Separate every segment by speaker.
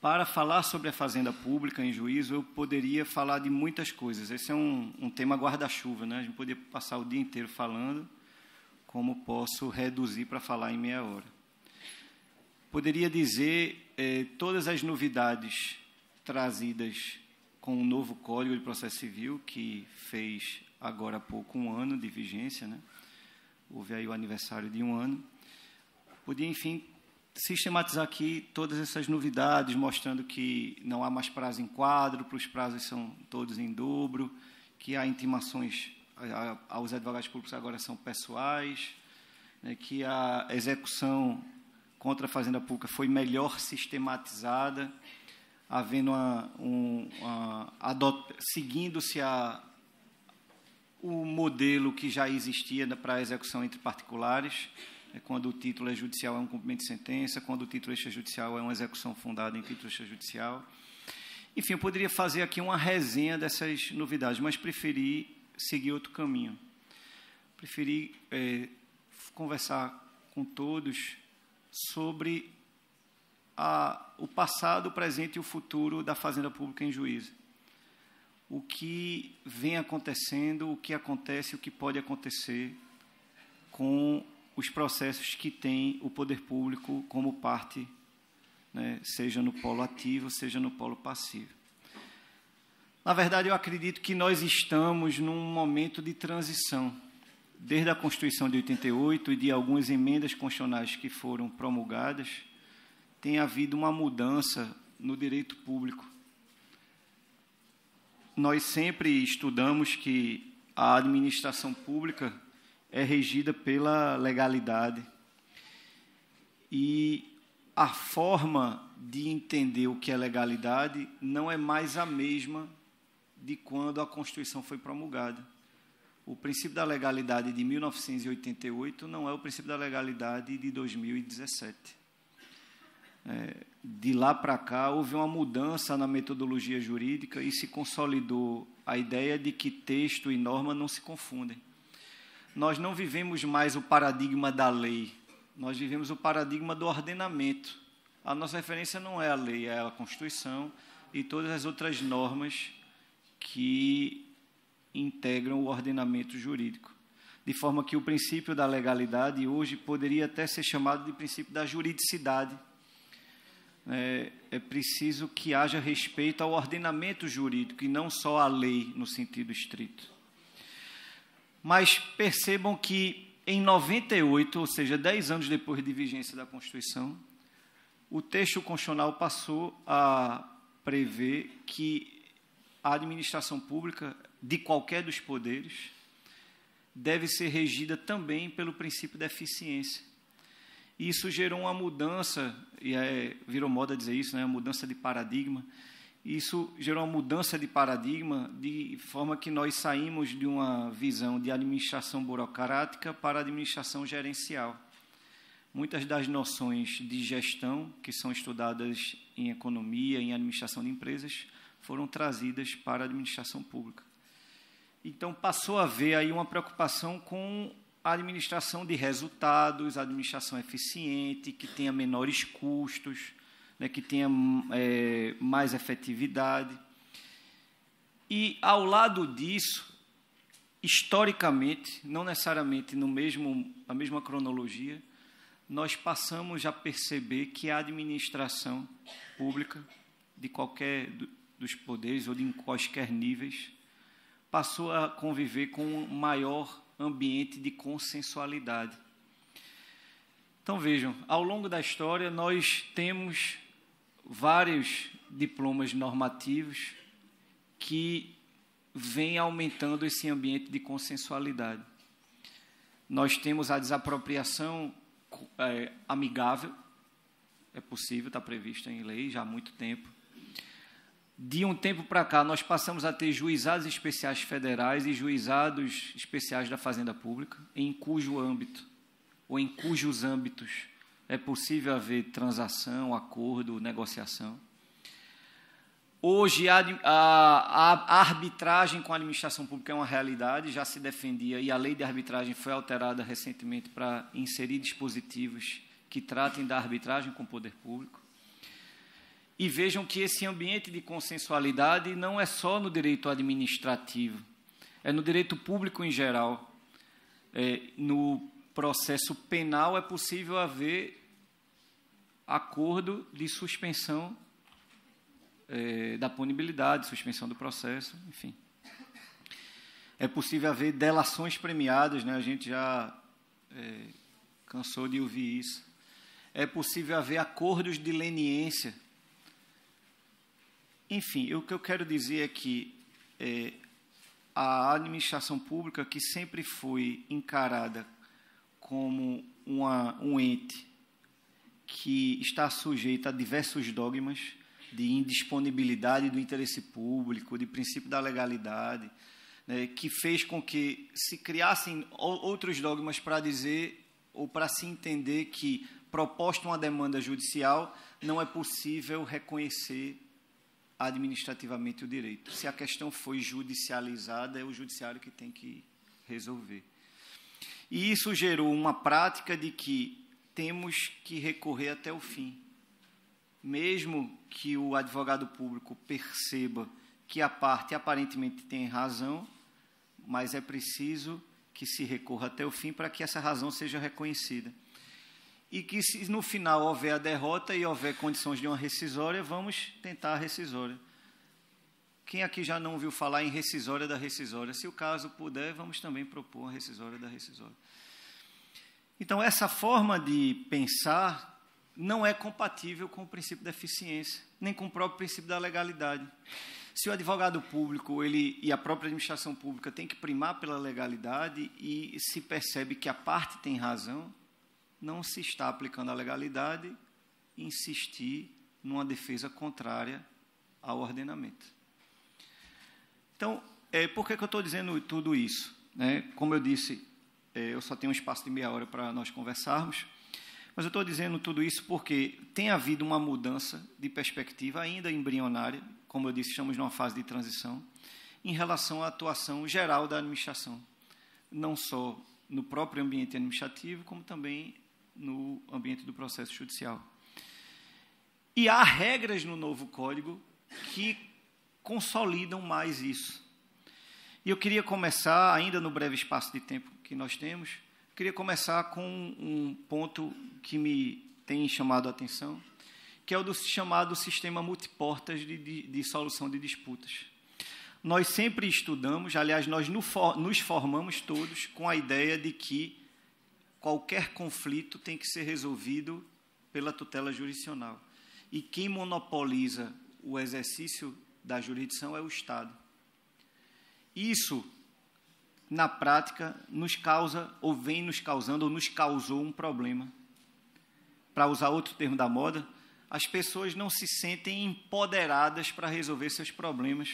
Speaker 1: Para falar sobre a fazenda pública em juízo, eu poderia falar de muitas coisas. Esse é um, um tema guarda-chuva, né? A gente poderia passar o dia inteiro falando, como posso reduzir para falar em meia hora. Poderia dizer eh, todas as novidades trazidas com o novo Código de Processo Civil, que fez agora há pouco um ano de vigência, né? houve aí o aniversário de um ano. Podia, enfim, sistematizar aqui todas essas novidades, mostrando que não há mais prazo em quadro, os prazos são todos em dobro, que há intimações aos advogados públicos agora são pessoais, né, que a execução contra a Fazenda Pública foi melhor sistematizada, havendo uma, um, uma, seguindo-se o modelo que já existia para a execução entre particulares é quando o título é judicial é um cumprimento de sentença, quando o título extrajudicial é uma execução fundada em título extrajudicial. Enfim, eu poderia fazer aqui uma resenha dessas novidades, mas preferi seguir outro caminho. Preferi é, conversar com todos sobre a, o passado, o presente e o futuro da Fazenda Pública em Juízo. O que vem acontecendo, o que acontece, o que pode acontecer com os processos que tem o poder público como parte, né, seja no polo ativo, seja no polo passivo. Na verdade, eu acredito que nós estamos num momento de transição. Desde a Constituição de 88 e de algumas emendas constitucionais que foram promulgadas, tem havido uma mudança no direito público. Nós sempre estudamos que a administração pública é regida pela legalidade. E a forma de entender o que é legalidade não é mais a mesma de quando a Constituição foi promulgada. O princípio da legalidade de 1988 não é o princípio da legalidade de 2017. É, de lá para cá, houve uma mudança na metodologia jurídica e se consolidou a ideia de que texto e norma não se confundem nós não vivemos mais o paradigma da lei, nós vivemos o paradigma do ordenamento. A nossa referência não é a lei, é a Constituição e todas as outras normas que integram o ordenamento jurídico. De forma que o princípio da legalidade hoje poderia até ser chamado de princípio da juridicidade. É, é preciso que haja respeito ao ordenamento jurídico e não só à lei no sentido estrito mas percebam que em 98, ou seja, 10 anos depois de vigência da Constituição, o texto constitucional passou a prever que a administração pública de qualquer dos poderes deve ser regida também pelo princípio da eficiência. Isso gerou uma mudança, e é, virou moda dizer isso, né, uma mudança de paradigma, isso gerou uma mudança de paradigma, de forma que nós saímos de uma visão de administração burocrática para administração gerencial. Muitas das noções de gestão que são estudadas em economia, em administração de empresas, foram trazidas para a administração pública. Então passou a haver aí uma preocupação com a administração de resultados, administração eficiente, que tenha menores custos, né, que tenha é, mais efetividade. E, ao lado disso, historicamente, não necessariamente no mesmo, na mesma cronologia, nós passamos a perceber que a administração pública de qualquer dos poderes ou de quaisquer níveis passou a conviver com um maior ambiente de consensualidade. Então vejam, ao longo da história nós temos vários diplomas normativos que vêm aumentando esse ambiente de consensualidade. Nós temos a desapropriação é, amigável, é possível, está prevista em lei já há muito tempo. De um tempo para cá, nós passamos a ter juizados especiais federais e juizados especiais da Fazenda Pública, em cujo âmbito, ou em cujos âmbitos, é possível haver transação, acordo, negociação. Hoje, a, a, a, arbitragem com a administração pública é uma realidade, já se defendia, e a lei de arbitragem foi alterada recentemente para inserir dispositivos que tratem da arbitragem com o poder público. E vejam que esse ambiente de consensualidade não é só no direito administrativo, é no direito público em geral. É, no processo penal é possível haver acordo de suspensão é, da punibilidade, suspensão do processo, enfim. É possível haver delações premiadas, né? a gente já é, cansou de ouvir isso. É possível haver acordos de leniência. Enfim, o que eu quero dizer é que é, a administração pública, que sempre foi encarada como uma, um ente que está sujeita a diversos dogmas de indisponibilidade do interesse público, de princípio da legalidade, né, que fez com que se criassem outros dogmas para dizer ou para se entender que, proposta uma demanda judicial, não é possível reconhecer administrativamente o direito. Se a questão foi judicializada, é o judiciário que tem que resolver. E isso gerou uma prática de que temos que recorrer até o fim. Mesmo que o advogado público perceba que a parte aparentemente tem razão, mas é preciso que se recorra até o fim para que essa razão seja reconhecida. E que, se no final houver a derrota e houver condições de uma rescisória, vamos tentar a rescisória. Quem aqui já não ouviu falar em rescisória da rescisória? Se o caso puder, vamos também propor a rescisória da rescisória. Então, essa forma de pensar não é compatível com o princípio da eficiência, nem com o próprio princípio da legalidade. Se o advogado público ele, e a própria administração pública tem que primar pela legalidade e se percebe que a parte tem razão, não se está aplicando a legalidade insistir numa defesa contrária ao ordenamento. Então, é, por que, que eu estou dizendo tudo isso? Né? Como eu disse, é, eu só tenho um espaço de meia hora para nós conversarmos. Mas eu estou dizendo tudo isso porque tem havido uma mudança de perspectiva, ainda embrionária, como eu disse, estamos numa fase de transição, em relação à atuação geral da administração, não só no próprio ambiente administrativo, como também no ambiente do processo judicial. E há regras no novo código que consolidam mais isso. E eu queria começar, ainda no breve espaço de tempo que nós temos, queria começar com um ponto que me tem chamado a atenção, que é o do chamado sistema multiportas de, de, de solução de disputas. Nós sempre estudamos, aliás, nós nos formamos todos com a ideia de que qualquer conflito tem que ser resolvido pela tutela jurisdicional. E quem monopoliza o exercício da jurisdição é o Estado. Isso, na prática, nos causa, ou vem nos causando, ou nos causou um problema. Para usar outro termo da moda, as pessoas não se sentem empoderadas para resolver seus problemas.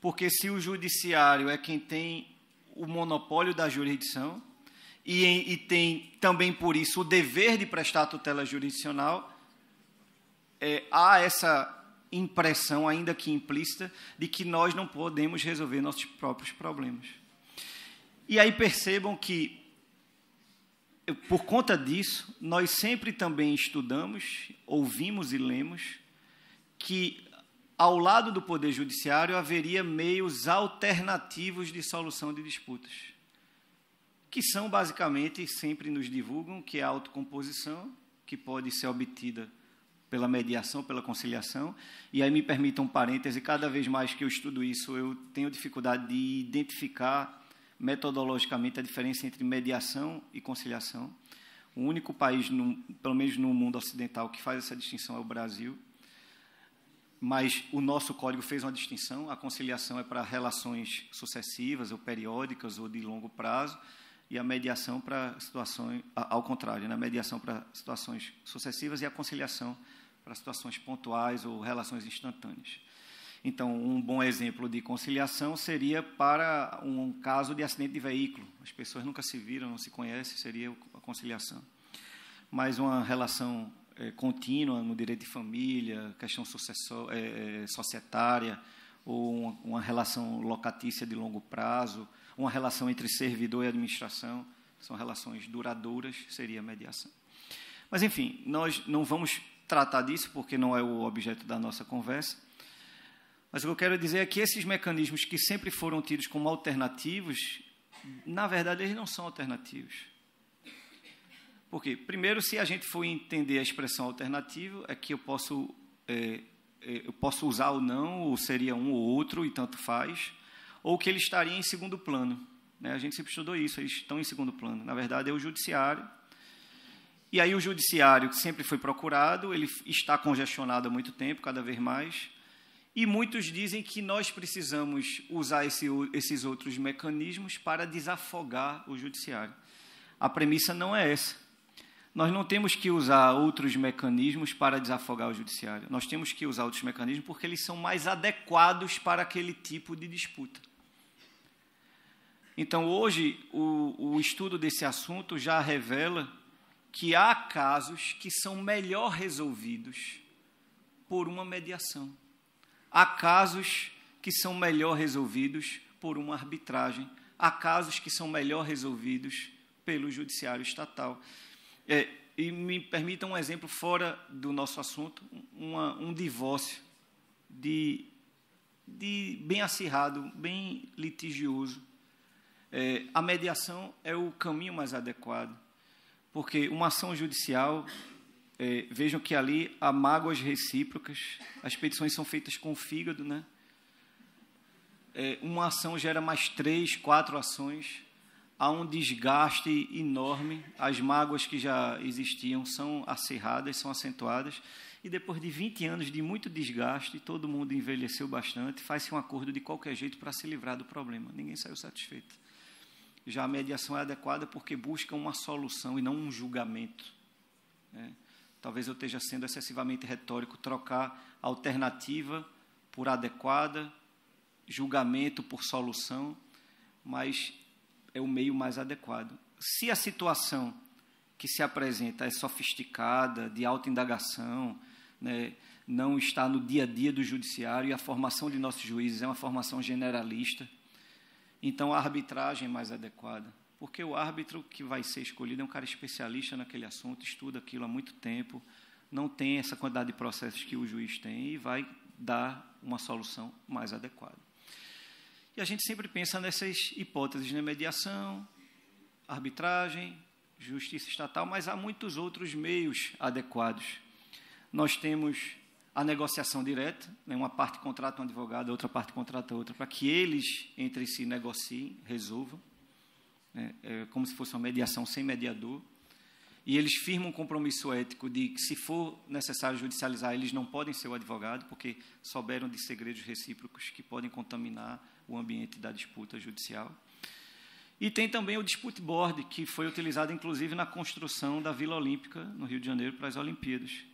Speaker 1: Porque se o judiciário é quem tem o monopólio da jurisdição e, e, tem também por isso o dever de prestar tutela jurisdicional, é, há essa impressão, ainda que implícita, de que nós não podemos resolver nossos próprios problemas. E aí percebam que, por conta disso, nós sempre também estudamos, ouvimos e lemos que, ao lado do Poder Judiciário, haveria meios alternativos de solução de disputas, que são basicamente, sempre nos divulgam, que é a autocomposição, que pode ser obtida pela mediação, pela conciliação. E aí me permita um parêntese, cada vez mais que eu estudo isso, eu tenho dificuldade de identificar metodologicamente a diferença entre mediação e conciliação. O único país, no, pelo menos no mundo ocidental, que faz essa distinção é o Brasil. Mas o nosso código fez uma distinção. A conciliação é para relações sucessivas, ou periódicas, ou de longo prazo, e a mediação para situações, ao contrário, na né? mediação para situações sucessivas e a conciliação para situações pontuais ou relações instantâneas. Então, um bom exemplo de conciliação seria para um caso de acidente de veículo. As pessoas nunca se viram, não se conhecem, seria a conciliação. Mas uma relação é, contínua no direito de família, questão sucessor, é, eh, eh, societária, ou uma, uma relação locatícia de longo prazo, uma relação entre servidor e administração, são relações duradouras, seria a mediação. Mas, enfim, nós não vamos tratar disso, porque não é o objeto da nossa conversa. Mas o que eu quero dizer é que esses mecanismos que sempre foram tidos como alternativos, na verdade, eles não são alternativos. Por quê? Primeiro, se a gente for entender a expressão alternativa, é que eu posso, é, é eu posso usar ou não, ou seria um ou outro, e tanto faz, ou que ele estaria em segundo plano. Né? A gente sempre estudou isso, eles estão em segundo plano. Na verdade, é o judiciário e aí o judiciário, que sempre foi procurado, ele está congestionado há muito tempo, cada vez mais. E muitos dizem que nós precisamos usar esse, esses outros mecanismos para desafogar o judiciário. A premissa não é essa. Nós não temos que usar outros mecanismos para desafogar o judiciário. Nós temos que usar outros mecanismos porque eles são mais adequados para aquele tipo de disputa. Então, hoje, o, o estudo desse assunto já revela que há casos que são melhor resolvidos por uma mediação. Há casos que são melhor resolvidos por uma arbitragem. Há casos que são melhor resolvidos pelo judiciário estatal. É, e me permita um exemplo fora do nosso assunto, uma, um divórcio de, de bem acirrado, bem litigioso. É, a mediação é o caminho mais adequado porque uma ação judicial, é, vejam que ali há mágoas recíprocas, as petições são feitas com o fígado, né? É, uma ação gera mais três, quatro ações, há um desgaste enorme, as mágoas que já existiam são acirradas, são acentuadas, e depois de 20 anos de muito desgaste, todo mundo envelheceu bastante, faz-se um acordo de qualquer jeito para se livrar do problema, ninguém saiu satisfeito já a mediação é adequada porque busca uma solução e não um julgamento. Né? Talvez eu esteja sendo excessivamente retórico, trocar alternativa por adequada, julgamento por solução, mas é o meio mais adequado. Se a situação que se apresenta é sofisticada, de alta indagação, né, não está no dia a dia do judiciário e a formação de nossos juízes é uma formação generalista, então, a arbitragem é mais adequada. Porque o árbitro que vai ser escolhido é um cara especialista naquele assunto, estuda aquilo há muito tempo, não tem essa quantidade de processos que o juiz tem e vai dar uma solução mais adequada. E a gente sempre pensa nessas hipóteses, né? mediação, arbitragem, justiça estatal, mas há muitos outros meios adequados. Nós temos a negociação direta, né, uma parte contrata um advogado, outra parte contrata outra, para que eles entre si negociem, resolvam, né, é como se fosse uma mediação sem mediador. E eles firmam um compromisso ético de que, se for necessário judicializar, eles não podem ser o advogado, porque souberam de segredos recíprocos que podem contaminar o ambiente da disputa judicial. E tem também o dispute board, que foi utilizado, inclusive, na construção da Vila Olímpica, no Rio de Janeiro, para as Olimpíadas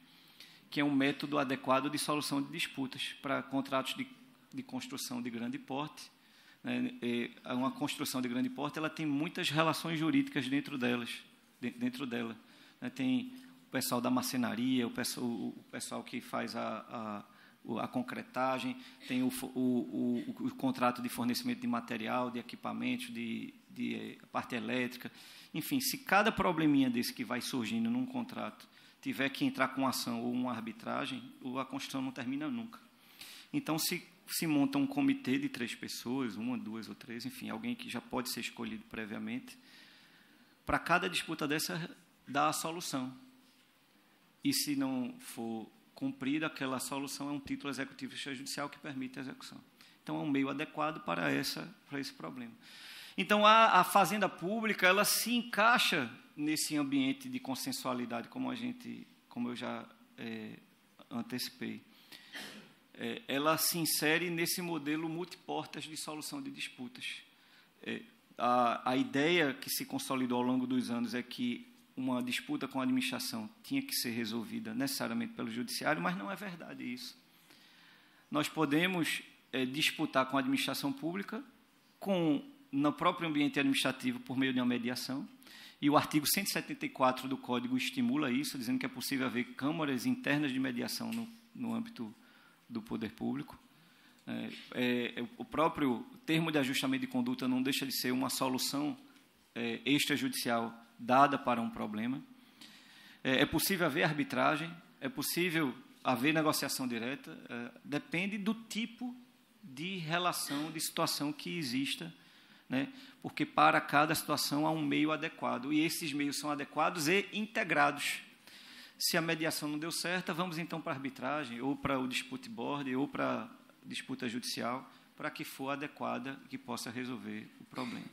Speaker 1: que é um método adequado de solução de disputas para contratos de, de construção de grande porte. Né? Uma construção de grande porte ela tem muitas relações jurídicas dentro delas, dentro dela. Né? Tem o pessoal da marcenaria, o pessoal, o pessoal que faz a, a, a concretagem, tem o, o, o, contrato de fornecimento de material, de equipamentos, de, de eh, parte elétrica. Enfim, se cada probleminha desse que vai surgindo num contrato tiver que entrar com ação ou uma arbitragem, a construção não termina nunca. Então, se, se monta um comitê de três pessoas, uma, duas ou três, enfim, alguém que já pode ser escolhido previamente, para cada disputa dessa, dá a solução. E se não for cumprida, aquela solução é um título executivo judicial que permite a execução. Então, é um meio adequado para, essa, para esse problema. Então, a, a fazenda pública, ela se encaixa nesse ambiente de consensualidade, como a gente, como eu já é, antecipei, é, ela se insere nesse modelo multiportas de solução de disputas. É, a, a ideia que se consolidou ao longo dos anos é que uma disputa com a administração tinha que ser resolvida necessariamente pelo judiciário, mas não é verdade isso. Nós podemos é, disputar com a administração pública, com no próprio ambiente administrativo por meio de uma mediação, e o artigo 174 do Código estimula isso, dizendo que é possível haver câmaras internas de mediação no, no âmbito do poder público. É, é, é, o próprio termo de ajustamento de conduta não deixa de ser uma solução é, extrajudicial dada para um problema. É, é possível haver arbitragem, é possível haver negociação direta, é, depende do tipo de relação, de situação que exista né? porque para cada situação há um meio adequado, e esses meios são adequados e integrados. Se a mediação não deu certo, vamos então para a arbitragem, ou para o dispute board, ou para a disputa judicial, para que for adequada e que possa resolver o problema.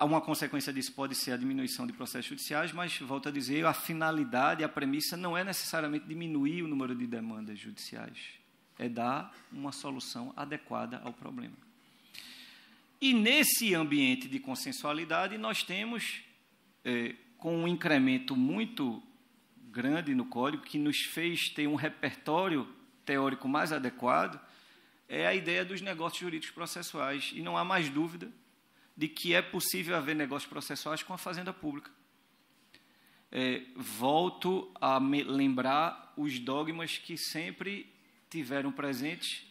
Speaker 1: Uma consequência disso pode ser a diminuição de processos judiciais, mas, volto a dizer, a finalidade, a premissa não é necessariamente diminuir o número de demandas judiciais, é dar uma solução adequada ao problema. E nesse ambiente de consensualidade, nós temos, é, com um incremento muito grande no código, que nos fez ter um repertório teórico mais adequado, é a ideia dos negócios jurídicos processuais. E não há mais dúvida de que é possível haver negócios processuais com a fazenda pública. É, volto a lembrar os dogmas que sempre tiveram presentes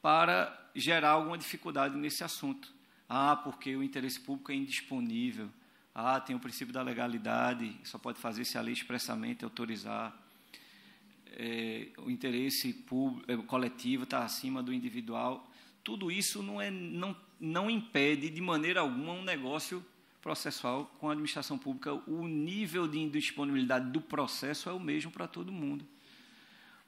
Speaker 1: para gerar alguma dificuldade nesse assunto. Ah, porque o interesse público é indisponível. Ah, tem o princípio da legalidade, só pode fazer se a lei expressamente autorizar. É, o interesse público, é, coletivo está acima do individual. Tudo isso não, é, não, não impede, de maneira alguma, um negócio processual com a administração pública. O nível de indisponibilidade do processo é o mesmo para todo mundo.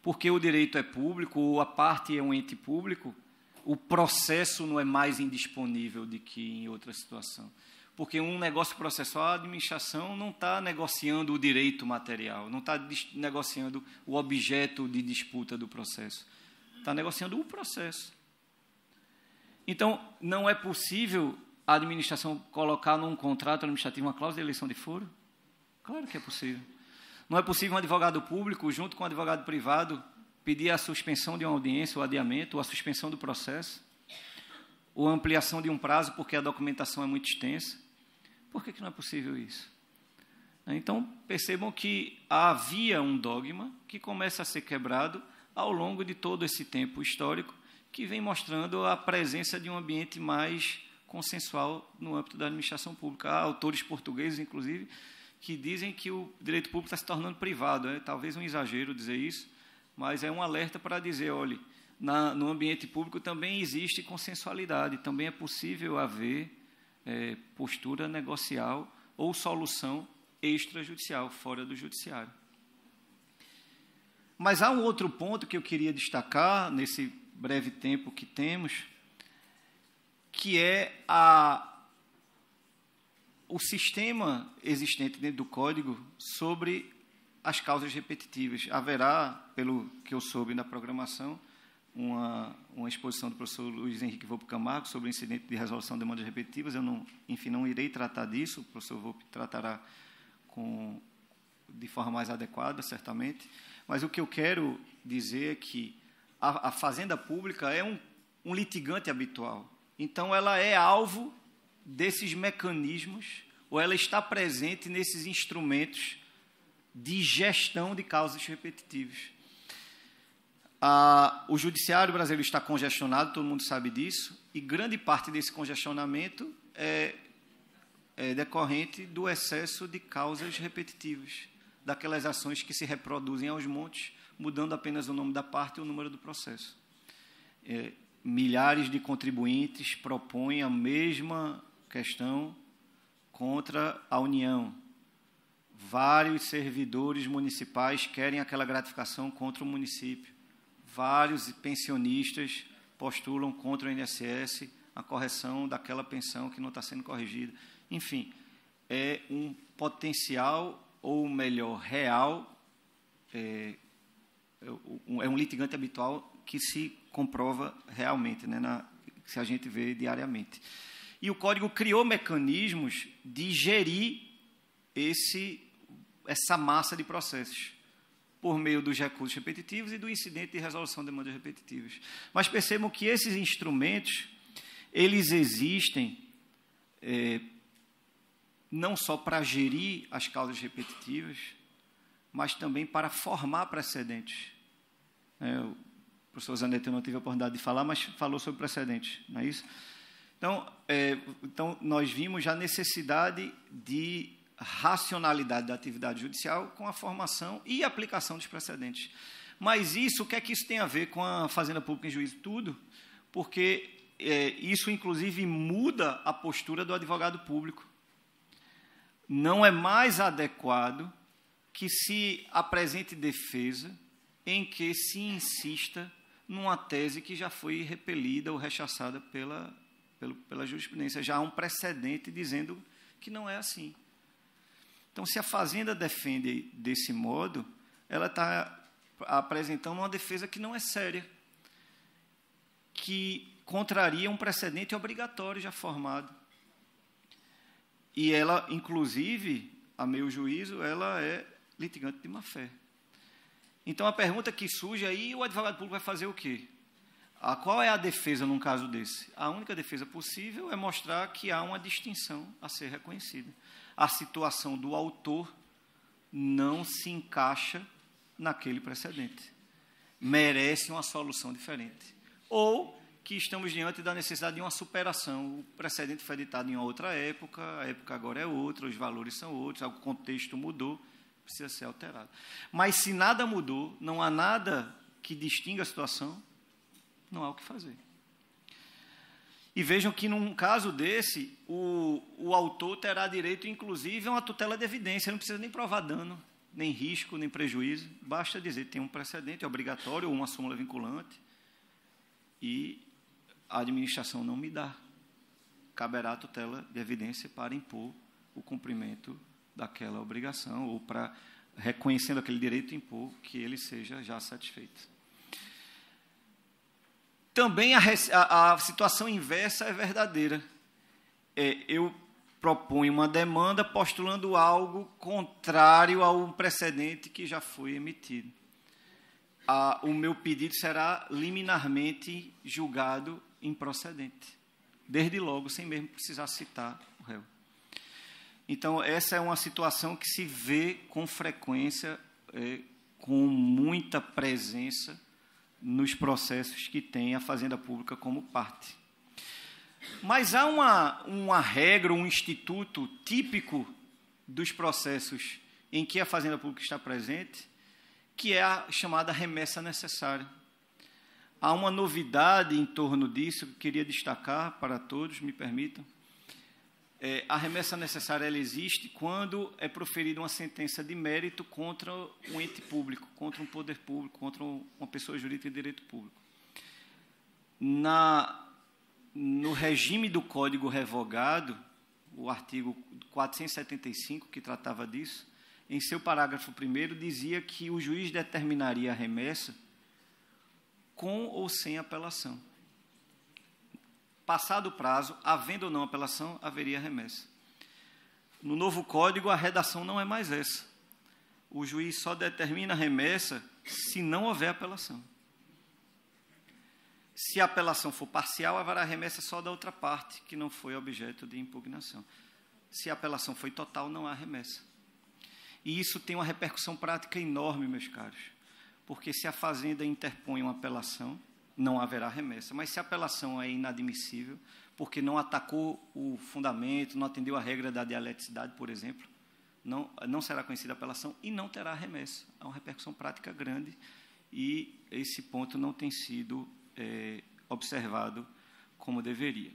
Speaker 1: Porque o direito é público, ou a parte é um ente público, o processo não é mais indisponível do que em outra situação. Porque um negócio processual, a administração não está negociando o direito material, não está negociando o objeto de disputa do processo, está negociando o processo. Então, não é possível a administração colocar num contrato administrativo uma cláusula de eleição de foro? Claro que é possível. Não é possível um advogado público, junto com um advogado privado, pedir a suspensão de uma audiência, o adiamento, ou a suspensão do processo, ou a ampliação de um prazo porque a documentação é muito extensa. Por que, que não é possível isso? Então, percebam que havia um dogma que começa a ser quebrado ao longo de todo esse tempo histórico, que vem mostrando a presença de um ambiente mais consensual no âmbito da administração pública. Há autores portugueses, inclusive, que dizem que o direito público está se tornando privado. É talvez um exagero dizer isso, mas é um alerta para dizer, olhe, no ambiente público também existe consensualidade, também é possível haver é, postura negocial ou solução extrajudicial, fora do judiciário. Mas há um outro ponto que eu queria destacar nesse breve tempo que temos, que é a, o sistema existente dentro do código sobre as causas repetitivas. Haverá, pelo que eu soube na programação, uma, uma exposição do professor Luiz Henrique Volpe Camargo sobre o incidente de resolução de demandas repetitivas. Eu, não, enfim, não irei tratar disso, o professor Volpe tratará com, de forma mais adequada, certamente. Mas o que eu quero dizer é que a, a Fazenda Pública é um, um litigante habitual. Então, ela é alvo desses mecanismos, ou ela está presente nesses instrumentos de gestão de causas repetitivas. Ah, o judiciário brasileiro está congestionado, todo mundo sabe disso, e grande parte desse congestionamento é, é decorrente do excesso de causas repetitivas, daquelas ações que se reproduzem aos montes, mudando apenas o nome da parte e o número do processo. É, milhares de contribuintes propõem a mesma questão contra a União, Vários servidores municipais querem aquela gratificação contra o município. Vários pensionistas postulam contra o INSS a correção daquela pensão que não está sendo corrigida. Enfim, é um potencial, ou melhor, real, é, é, é um litigante habitual que se comprova realmente, né, na, se a gente vê diariamente. E o código criou mecanismos de gerir esse essa massa de processos por meio dos recursos repetitivos e do incidente de resolução de demandas repetitivas. Mas percebam que esses instrumentos, eles existem é, não só para gerir as causas repetitivas, mas também para formar precedentes. É, o professor Zanetti não teve a oportunidade de falar, mas falou sobre precedentes, não é isso? Então, é, então nós vimos já a necessidade de racionalidade da atividade judicial com a formação e aplicação dos precedentes. Mas isso, o que é que isso tem a ver com a Fazenda Pública em Juízo? Tudo, porque é, isso, inclusive, muda a postura do advogado público. Não é mais adequado que se apresente defesa em que se insista numa tese que já foi repelida ou rechaçada pela, pela, pela jurisprudência. Já há um precedente dizendo que não é assim. Então, se a Fazenda defende desse modo, ela está apresentando uma defesa que não é séria, que contraria um precedente obrigatório já formado. E ela, inclusive, a meu juízo, ela é litigante de má-fé. Então, a pergunta que surge aí, o advogado público vai fazer o quê? A, qual é a defesa num caso desse? A única defesa possível é mostrar que há uma distinção a ser reconhecida a situação do autor não se encaixa naquele precedente. Merece uma solução diferente. Ou que estamos diante da necessidade de uma superação. O precedente foi editado em outra época, a época agora é outra, os valores são outros, o contexto mudou, precisa ser alterado. Mas se nada mudou, não há nada que distinga a situação, não há o que fazer. E vejam que, num caso desse, o, o autor terá direito, inclusive, a uma tutela de evidência, não precisa nem provar dano, nem risco, nem prejuízo, basta dizer tem um precedente obrigatório ou uma súmula vinculante e a administração não me dá. Caberá a tutela de evidência para impor o cumprimento daquela obrigação ou para, reconhecendo aquele direito, impor que ele seja já satisfeito. Também a, a, situação inversa é verdadeira. É, eu proponho uma demanda postulando algo contrário a um precedente que já foi emitido. A, o meu pedido será liminarmente julgado improcedente, desde logo, sem mesmo precisar citar o réu. Então, essa é uma situação que se vê com frequência, é, com muita presença nos processos que tem a Fazenda Pública como parte. Mas há uma, uma regra, um instituto típico dos processos em que a Fazenda Pública está presente, que é a chamada remessa necessária. Há uma novidade em torno disso que eu queria destacar para todos, me permitam é, a remessa necessária ela existe quando é proferida uma sentença de mérito contra um ente público, contra um poder público, contra uma pessoa jurídica de direito público. Na, no regime do Código Revogado, o artigo 475, que tratava disso, em seu parágrafo 1 dizia que o juiz determinaria a remessa com ou sem apelação. Passado o prazo, havendo ou não apelação, haveria remessa. No novo código, a redação não é mais essa. O juiz só determina a remessa se não houver apelação. Se a apelação for parcial, haverá remessa só da outra parte, que não foi objeto de impugnação. Se a apelação foi total, não há remessa. E isso tem uma repercussão prática enorme, meus caros, porque se a Fazenda interpõe uma apelação, não haverá remessa. Mas se a apelação é inadmissível, porque não atacou o fundamento, não atendeu a regra da dialeticidade, por exemplo, não, não será conhecida a apelação e não terá remessa. Há é uma repercussão prática grande e esse ponto não tem sido é, observado como deveria.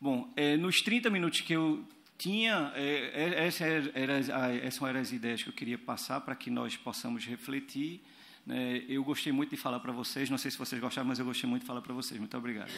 Speaker 1: Bom, é, nos 30 minutos que eu tinha, é, é essa é, era, era, ah, essas eram as ideias que eu queria passar para que nós possamos refletir. É, eu gostei muito de falar para vocês, não sei se vocês gostaram, mas eu gostei muito de falar para vocês. Muito obrigado.